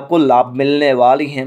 आपको लाभ मिलने वाली हैं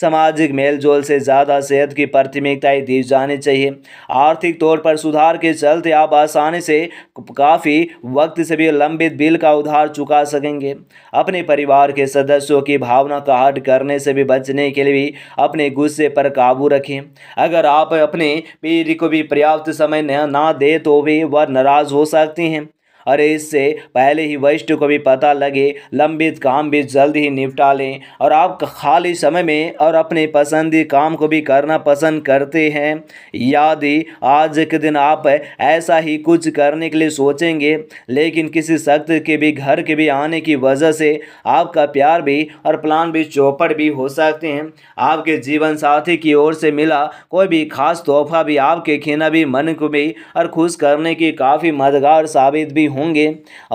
सामाजिक मेल जोल से ज़्यादा सेहत की प्राथमिकताएँ दी जानी चाहिए आर्थिक तौर पर सुधार के चलते आप आसानी से काफ़ी वक्त से भी लंबित बिल का उधार चुका सकेंगे अपने परिवार के सदस्यों की भावना का हट करने से भी बचने के लिए भी अपने गुस्से पर काबू रखें अगर आप अपने पीढ़ी को भी पर्याप्त समय न ना दे तो भी वह नाराज़ हो सकती हैं और इससे पहले ही वरिष्ठ को भी पता लगे लंबित काम भी जल्द ही निपटा लें और आप खाली समय में और अपने पसंदी काम को भी करना पसंद करते हैं यदि आज के दिन आप ऐसा ही कुछ करने के लिए सोचेंगे लेकिन किसी शख्त के भी घर के भी आने की वजह से आपका प्यार भी और प्लान भी चौपट भी हो सकते हैं आपके जीवन साथी की ओर से मिला कोई भी खास तोहफा भी आपके खेना भी मन को भी और खुश करने की काफ़ी मददगार साबित भी होंगे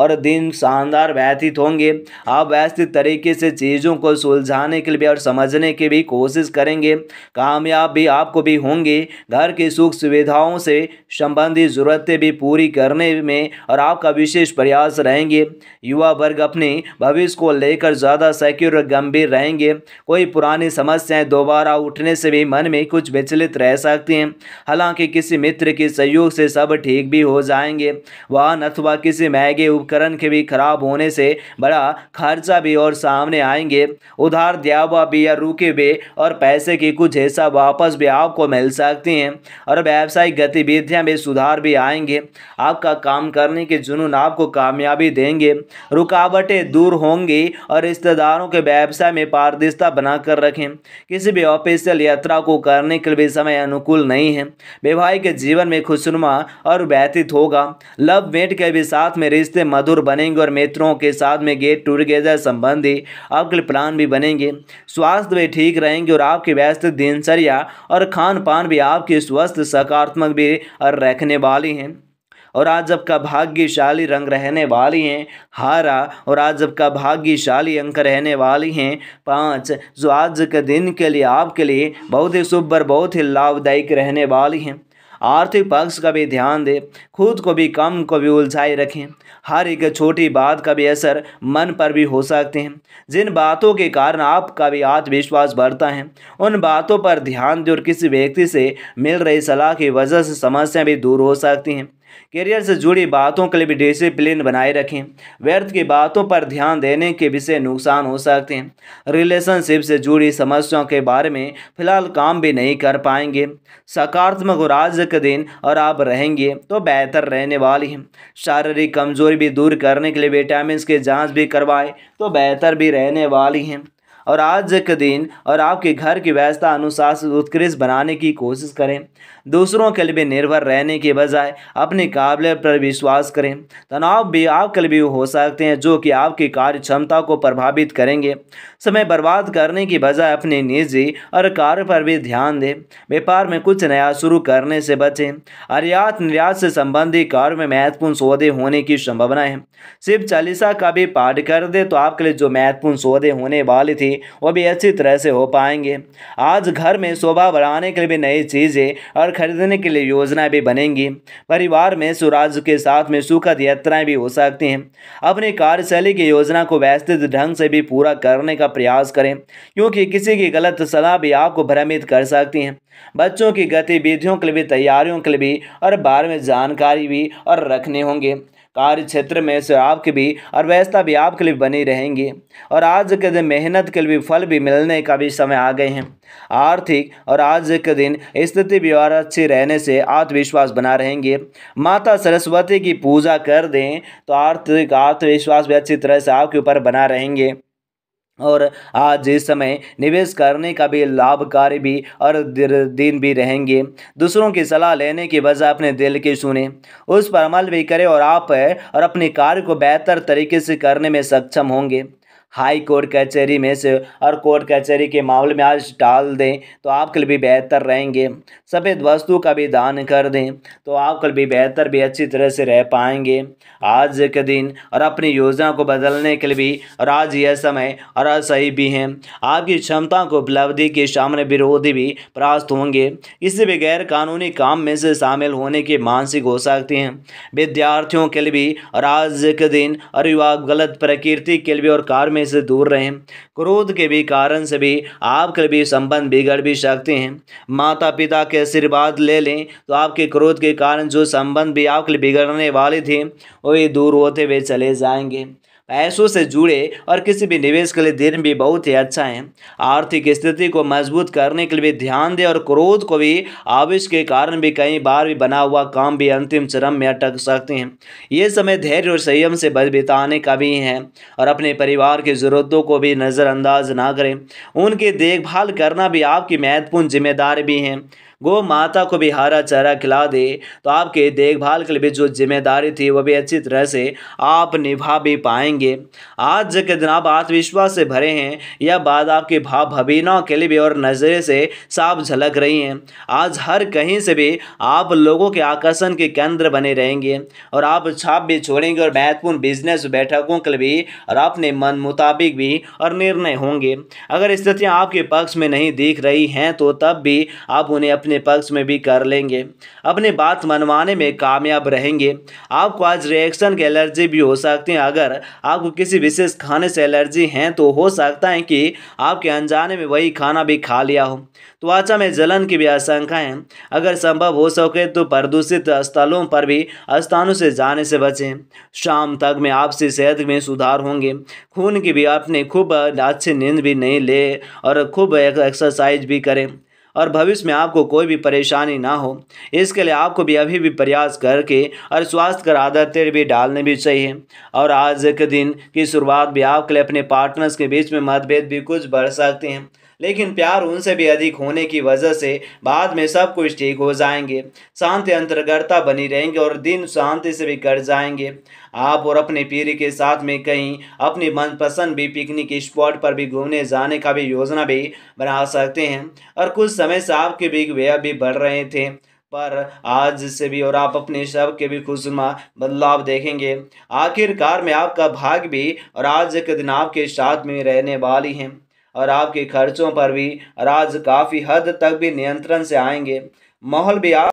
और दिन शानदार व्यतीत होंगे आप व्यस्त तरीके से चीज़ों को सुलझाने के लिए और समझने की भी कोशिश करेंगे कामयाब भी आपको भी होंगे घर की सुख सुविधाओं से संबंधित ज़रूरतें भी पूरी करने में और आपका विशेष प्रयास रहेंगे युवा वर्ग अपने भविष्य को लेकर ज़्यादा सिक्योर और गंभीर रहेंगे कोई पुरानी समस्याएं दोबारा उठने से भी मन में कुछ विचलित रह सकती हैं हालांकि किसी मित्र के सहयोग से सब ठीक भी हो जाएंगे वाहन अथवा किसी किसी महंगे उपकरण के भी खराब होने से बड़ा खर्चा भी और सामने आएंगे उधार दिया हुआ भी या रुके हुए और पैसे की कुछ हिस्सा वापस भी आपको मिल सकती हैं और व्यावसायिक गतिविधियाँ में सुधार भी आएंगे आपका काम करने के जुनून आपको कामयाबी देंगे रुकावटें दूर होंगी और रिश्तेदारों के व्यवसाय में पारदर्शिता बनाकर रखें किसी भी ऑफिशियल यात्रा को करने के लिए समय अनुकूल नहीं है वैवाहिक जीवन में खुशनुमा और व्यतीत होगा लव मेट के भी साथ में रिश्ते मधुर बनेंगे और मित्रों के साथ में गेट टुगेदर संबंधी आपके लिए प्लान भी बनेंगे स्वास्थ्य भी ठीक रहेंगे और आपकी व्यस्त दिनचर्या और खान पान भी आपके स्वस्थ सकारात्मक भी रखने वाली हैं और आज का भाग्यशाली रंग रहने वाली हैं हारा और आज का भाग्यशाली अंक रहने वाली हैं पाँच जो आज के दिन के लिए आपके लिए बहुत ही शुभ और बहुत ही लाभदायक रहने वाली हैं आर्थिक पक्ष का भी ध्यान दें खुद को भी कम को भी उलझाए रखें हर एक छोटी बात का भी असर मन पर भी हो सकते हैं जिन बातों के कारण आपका भी आत्मविश्वास बढ़ता है उन बातों पर ध्यान दें और किसी व्यक्ति से मिल रही सलाह की वजह से समस्याएं भी दूर हो सकती हैं करियर से जुड़ी बातों के लिए भी डिसिप्लिन बनाए रखें व्यर्थ की बातों पर ध्यान देने के विषय नुकसान हो सकते हैं रिलेशनशिप से जुड़ी समस्याओं के बारे में फिलहाल काम भी नहीं कर पाएंगे सकारात्मक और के दिन और आप रहेंगे तो बेहतर रहने वाली हैं शारीरिक कमजोरी भी दूर करने के लिए विटामिन की जाँच भी करवाएँ तो बेहतर भी रहने वाली हैं और आज के दिन और आपके घर की व्यवस्था अनुसार उत्कृष्ट बनाने की कोशिश करें दूसरों के लिए निर्भर रहने के बजाय अपने काबिल पर विश्वास करें तनाव भी आपके लिए हो सकते हैं जो कि आपकी कार्य क्षमता को प्रभावित करेंगे समय बर्बाद करने की बजाय अपने निजी और कार्य पर भी ध्यान दें व्यापार में कुछ नया शुरू करने से बचें आयात निर्यात से संबंधित कार्य में महत्वपूर्ण सौदे होने की संभावना है सिर्फ चालीसा का भी पाठ कर दे तो आपके लिए जो महत्वपूर्ण सौदे होने वाले थे भी वो भी अच्छी तरह से हो पाएंगे आज घर में शोभा बढ़ाने के लिए भी नई चीज़ें और खरीदने के लिए योजनाएं भी बनेंगी परिवार में सुराज के साथ में सुखद यात्राएं भी हो सकती हैं अपनी कार्यशैली की योजना को व्यवस्थित ढंग से भी पूरा करने का प्रयास करें क्योंकि किसी की गलत सलाह भी आपको भ्रमित कर सकती हैं बच्चों की गतिविधियों के लिए भी तैयारियों के लिए भी और बारे में जानकारी भी और रखने होंगे कार्य क्षेत्र में से आपकी भी और व्यवस्था भी आपके लिए बनी रहेंगी और आज के दिन मेहनत के लिए फल भी मिलने का भी समय आ गए हैं आर्थिक और आज के दिन स्थिति भी और अच्छी रहने से आत्मविश्वास बना रहेंगे माता सरस्वती की पूजा कर दें तो आर्थिक आत्मविश्वास भी अच्छी तरह से आपके ऊपर बना रहेंगे और आज इस समय निवेश करने का भी लाभकारी भी और दिन भी रहेंगे दूसरों की सलाह लेने की बजाय अपने दिल की सुने उस पर अमल भी करें और आप और अपने कार्य को बेहतर तरीके से करने में सक्षम होंगे हाई कोर्ट कचहरी में से और कोर्ट कचहरी के मामले में आज टाल दें तो आपके लिए भी बेहतर रहेंगे सफ़ेद वस्तु का भी दान कर दें तो आपके लिए भी बेहतर भी अच्छी तरह से रह पाएंगे आज के दिन और अपनी योजना को बदलने के लिए भी और आज यह समय और सही भी हैं आपकी क्षमता को उपलब्धि के सामने विरोधी भी परास्त होंगे इससे भी गैर कानूनी काम में से शामिल होने की मानसिक हो सकती हैं विद्यार्थियों के लिए भी और आज के दिन और युवा गलत प्रकृति के लिए और कार्य में से दूर रहें क्रोध के भी कारण से भी आपके भी संबंध बिगड़ भी सकते हैं माता पिता के आशीर्वाद ले लें तो आपके क्रोध के कारण जो संबंध भी आपके लिए बिगड़ने वाले थे वो ये दूर होते हुए चले जाएंगे ऐसों से जुड़े और किसी भी निवेश के लिए दिन भी बहुत ही अच्छा है आर्थिक स्थिति को मजबूत करने के लिए भी ध्यान दें और क्रोध को भी आवेश के कारण भी कई बार भी बना हुआ काम भी अंतिम चरम में अटक सकते हैं ये समय धैर्य और संयम से बिताने का भी है और अपने परिवार की ज़रूरतों को भी नज़रअंदाज ना करें उनकी देखभाल करना भी आपकी महत्वपूर्ण जिम्मेदारी भी है गो माता को भी हरा चारा खिला दे तो आपके देखभाल के लिए भी जो जिम्मेदारी थी वह भी अच्छी तरह से आप निभा भी पाएंगे आज के दिन आप आत्मविश्वास से भरे हैं यह बात आपकी भाव भाभीनाओं के लिए भी और नज़रे से साफ झलक रही हैं आज हर कहीं से भी आप लोगों के आकर्षण के केंद्र बने रहेंगे और आप छाप भी छोड़ेंगे और महत्वपूर्ण बिजनेस बैठकों के लिए भी और अपने मन मुताबिक भी और निर्णय होंगे अगर स्थितियाँ आपके पक्ष में नहीं दिख रही हैं तो तब भी आप उन्हें अपने पक्ष में भी कर लेंगे अपने बात मनवाने में कामयाब रहेंगे आपको आज रिएक्शन की एलर्जी भी हो सकती है अगर आपको किसी विशेष खाने से एलर्जी है तो हो सकता है कि आपके अनजाने में वही खाना भी खा लिया हो त्वचा में जलन की भी आशंका है अगर संभव हो सके तो प्रदूषित स्थलों पर भी स्थानों से जाने से बचें शाम तक में आपसी सेहत में सुधार होंगे खून की भी आपने खूब अच्छी नींद भी नहीं ले और खूब एक्सरसाइज भी करें और भविष्य में आपको कोई भी परेशानी ना हो इसके लिए आपको भी अभी भी प्रयास करके और स्वास्थ्य कर आदतें भी डालने भी चाहिए और आज के दिन की शुरुआत भी आपके लिए अपने पार्टनर्स के बीच में मतभेद भी कुछ बढ़ सकते हैं लेकिन प्यार उनसे भी अधिक होने की वजह से बाद में सब कुछ ठीक हो जाएंगे शांति अंतर्गता बनी रहेंगे और दिन शांति से भी कट जाएंगे आप और अपने पीरी के साथ में कहीं अपनी मनपसंद भी पिकनिक स्पॉट पर भी घूमने जाने का भी योजना भी बना सकते हैं और कुछ समय से आपके बिग व्यय भी बढ़ रहे थे पर आज से भी और आप अपने शब के भी खुशनुमा बदलाव देखेंगे आखिरकार में आपका भाग भी और आज के दिन आपके साथ में रहने वाली हैं और आपके खर्चों पर भी राज काफ़ी हद तक भी नियंत्रण से आएंगे माहौल भी आप